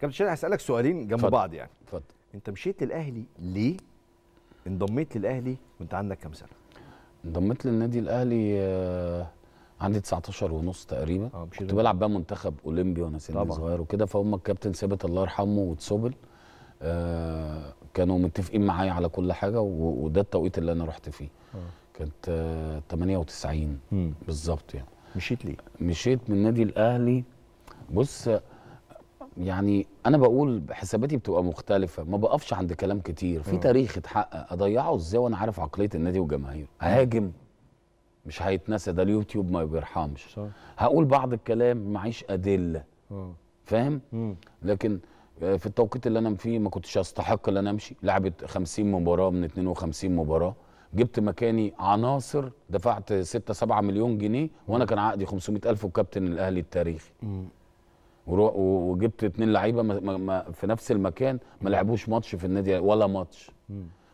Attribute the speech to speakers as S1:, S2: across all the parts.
S1: كابتن شادي هسالك سؤالين جنب فضل. بعض يعني اتفضل انت مشيت للاهلي ليه انضميت للاهلي وانت عندك كام سنه انضميت للنادي الاهلي آه عندي 19 ونص تقريبا آه كنت بلعب بقى منتخب اولمبي وانا سن صغير وكده فهم الكابتن ثابت الله يرحمه وتسوبل آه كانوا متفقين معايا على كل حاجه وده التوقيت اللي انا رحت فيه آه. كانت آه 98 بالظبط يعني مشيت ليه مشيت من النادي الاهلي بص يعني انا بقول حساباتي بتبقى مختلفه ما بقفش عند كلام كتير في آه. تاريخ اتحقق اضيعه ازاي وانا عارف عقليه النادي وجماهيره آه. هاجم مش هيتنسى ده اليوتيوب ما بيرحمش هقول بعض الكلام معيش ادله آه. فاهم لكن في التوقيت اللي انا فيه ما كنتش استحق ان انا امشي لعبت 50 مباراه من 52 مباراه جبت مكاني عناصر دفعت 6 7 مليون جنيه وانا كان عقدي 500 الف وكابتن الاهلي التاريخي وجبت اتنين لعيبه في نفس المكان ما لعبوش ماتش في النادي ولا ماتش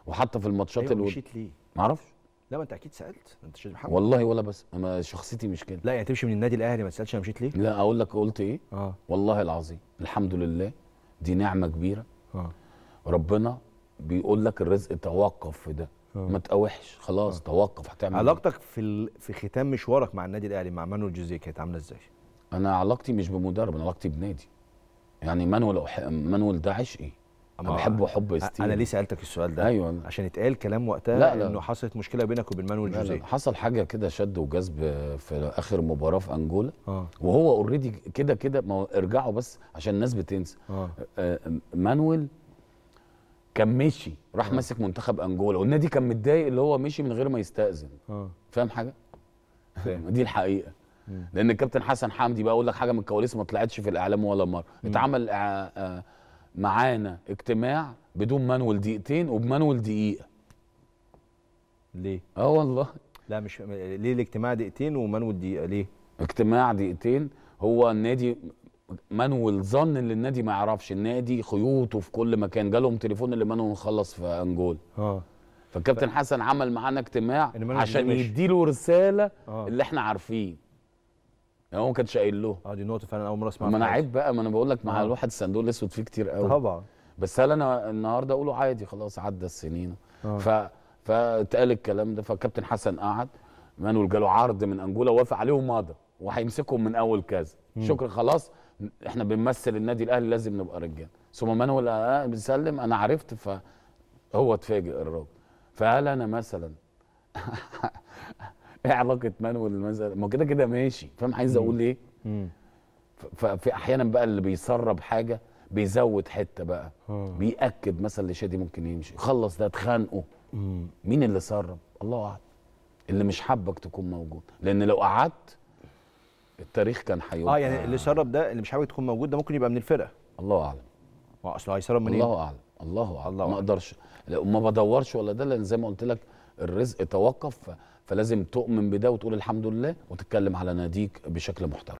S1: وحتى في الماتشات أيوة اللي ليه؟ ما اعرفش لا ما انت اكيد سالت انت شايف محمد والله ولا بس انا شخصيتي مش كده لا يعني تمشي من النادي الاهلي ما تسالش انا مشيت ليه لا اقول لك قلت ايه آه. والله العظيم الحمد لله دي نعمه كبيره آه. ربنا بيقول لك الرزق توقف في ده أوه. ما تقاوحش خلاص أوه. توقف هتعمل إيه؟ علاقتك في ال... في ختام مشوارك مع النادي الاهلي مع مانويل جوزيه كانت عامله ازاي انا علاقتي مش بمدرب انا علاقتي بنادي يعني مانويل أح... مانويل ده عشقي انا بحبه حب ستيل انا ليه سالتك السؤال ده ايوه عشان اتقال كلام وقتها لا لا. انه حصلت مشكله بينك وبين مانويل جوزيه حصل حاجه كده شد وجذب في اخر مباراه في انجولا آه. وهو اوريدي كده كده ما ارجعوا بس عشان الناس بتنسى آه. آه مانويل كان مشي راح آه. ماسك منتخب انجولا والنادي كان متضايق اللي هو مشي من غير ما يستاذن آه. فاهم حاجه دي الحقيقه لان الكابتن حسن حمدي بقى اقول لك حاجه من الكواليس ما طلعتش في الاعلام ولا مره اتعمل آه، معانا اجتماع بدون مانول دقيقتين وبمانول دقيقه ليه اه والله لا مش ليه الاجتماع دقيقتين ومانول دقيقه ليه اجتماع دقيقتين هو النادي مانول ظن ان النادي ما يعرفش النادي خيوطه في كل مكان جالهم تليفون اللي مانول خلص في انجول اه فالكابتن ف... حسن عمل معانا اجتماع عشان يديله رساله آه. اللي احنا عارفين يعني هو ما كانش قايل له اه دي نقطه فعلا اول مره اسمعها ما انا عيب بقى ما انا بقول لك مع آه. الواحد الصندوق الاسود فيه كتير قوي طبعا بس هل انا النهارده اقوله عادي خلاص عدى السنين آه. ف فاتقال الكلام ده فكابتن حسن قعد مانويل جاله عرض من انجولا وافق عليه ومضى وهيمسكهم من اول كذا شكرا خلاص احنا بنمثل النادي الاهلي لازم نبقى رجاله ثم مانويل آه بيسلم انا عرفت فهو اتفاجئ الراجل فهل انا مثلا ايه علاقه مانويل مثلا ما كده كده ماشي فاهم عايز اقول ايه ففي احيانا بقى اللي بيسرب حاجه بيزود حته بقى أوه. بياكد مثلا لشادي ممكن يمشي خلص ده اتخانقوا مين اللي سرب الله اعلم اللي مش حابك تكون موجود لان لو قعدت التاريخ كان هيبقى اه يعني اللي سرب ده اللي مش حابب تكون موجود ده ممكن يبقى من الفرقه الله اعلم اصل هيسرب منين الله اعلم الله الله ما اقدرش ما بدورش ولا ده لان زي ما قلت لك الرزق توقف فلازم تؤمن بده وتقول الحمد لله وتتكلم على ناديك بشكل محترم